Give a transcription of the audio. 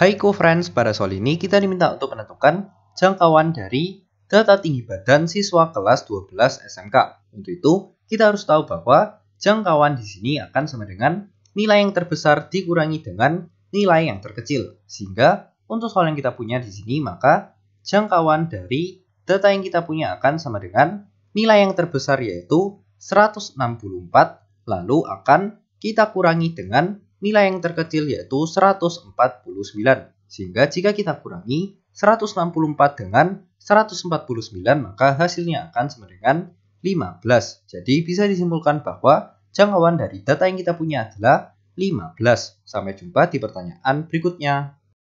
Hai co-friends, pada soal ini kita diminta untuk menentukan jangkauan dari data tinggi badan siswa kelas 12 SMK. Untuk itu, kita harus tahu bahwa jangkauan di sini akan sama dengan nilai yang terbesar dikurangi dengan nilai yang terkecil. Sehingga untuk soal yang kita punya di sini, maka jangkauan dari data yang kita punya akan sama dengan nilai yang terbesar yaitu 164, lalu akan kita kurangi dengan nilai yang terkecil yaitu 149. Sehingga jika kita kurangi 164 dengan 149 maka hasilnya akan sama dengan 15. Jadi bisa disimpulkan bahwa jangkauan dari data yang kita punya adalah 15. Sampai jumpa di pertanyaan berikutnya.